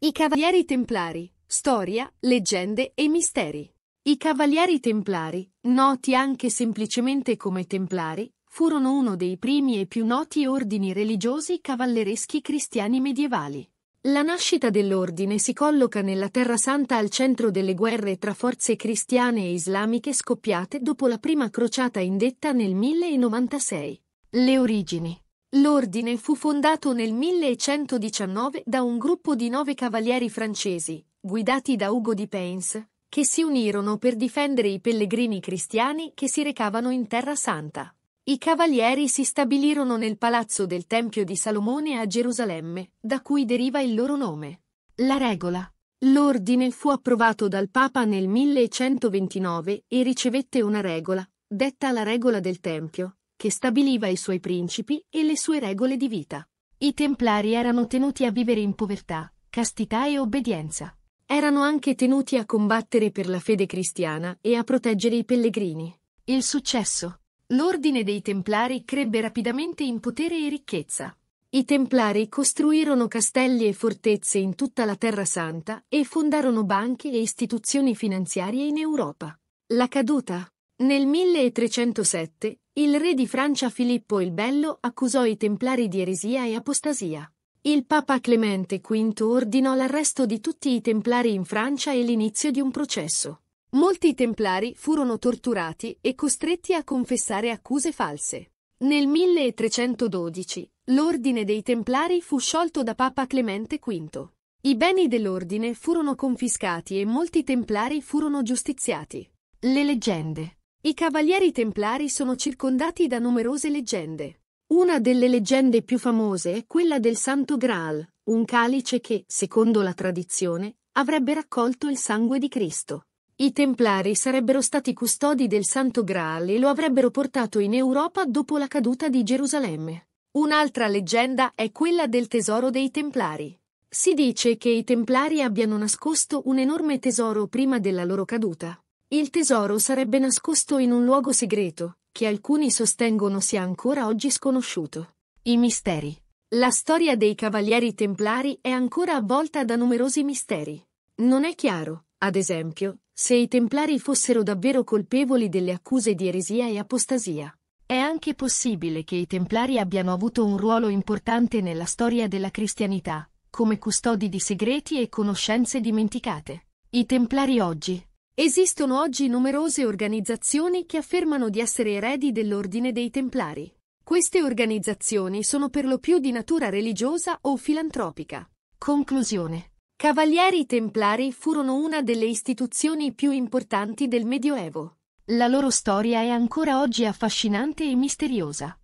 I Cavalieri Templari. Storia, leggende e misteri. I Cavalieri Templari, noti anche semplicemente come Templari, furono uno dei primi e più noti ordini religiosi cavallereschi cristiani medievali. La nascita dell'ordine si colloca nella Terra Santa al centro delle guerre tra forze cristiane e islamiche scoppiate dopo la prima crociata indetta nel 1096. Le origini L'ordine fu fondato nel 1119 da un gruppo di nove cavalieri francesi, guidati da Ugo di Payens, che si unirono per difendere i pellegrini cristiani che si recavano in Terra Santa. I cavalieri si stabilirono nel palazzo del Tempio di Salomone a Gerusalemme, da cui deriva il loro nome. La regola. L'ordine fu approvato dal Papa nel 1129 e ricevette una regola, detta la regola del Tempio, che stabiliva i suoi principi e le sue regole di vita. I templari erano tenuti a vivere in povertà, castità e obbedienza. Erano anche tenuti a combattere per la fede cristiana e a proteggere i pellegrini. Il successo. L'ordine dei templari crebbe rapidamente in potere e ricchezza. I templari costruirono castelli e fortezze in tutta la Terra Santa e fondarono banche e istituzioni finanziarie in Europa. La caduta. Nel 1307 il re di Francia Filippo il Bello accusò i templari di eresia e apostasia. Il papa Clemente V ordinò l'arresto di tutti i templari in Francia e l'inizio di un processo. Molti templari furono torturati e costretti a confessare accuse false. Nel 1312 l'ordine dei templari fu sciolto da papa Clemente V. I beni dell'ordine furono confiscati e molti templari furono giustiziati. Le leggende i Cavalieri Templari sono circondati da numerose leggende. Una delle leggende più famose è quella del Santo Graal, un calice che, secondo la tradizione, avrebbe raccolto il sangue di Cristo. I Templari sarebbero stati custodi del Santo Graal e lo avrebbero portato in Europa dopo la caduta di Gerusalemme. Un'altra leggenda è quella del tesoro dei Templari. Si dice che i Templari abbiano nascosto un enorme tesoro prima della loro caduta. Il tesoro sarebbe nascosto in un luogo segreto, che alcuni sostengono sia ancora oggi sconosciuto. I misteri. La storia dei Cavalieri Templari è ancora avvolta da numerosi misteri. Non è chiaro, ad esempio, se i Templari fossero davvero colpevoli delle accuse di eresia e apostasia. È anche possibile che i Templari abbiano avuto un ruolo importante nella storia della cristianità, come custodi di segreti e conoscenze dimenticate. I Templari oggi, Esistono oggi numerose organizzazioni che affermano di essere eredi dell'Ordine dei Templari. Queste organizzazioni sono per lo più di natura religiosa o filantropica. Conclusione. Cavalieri Templari furono una delle istituzioni più importanti del Medioevo. La loro storia è ancora oggi affascinante e misteriosa.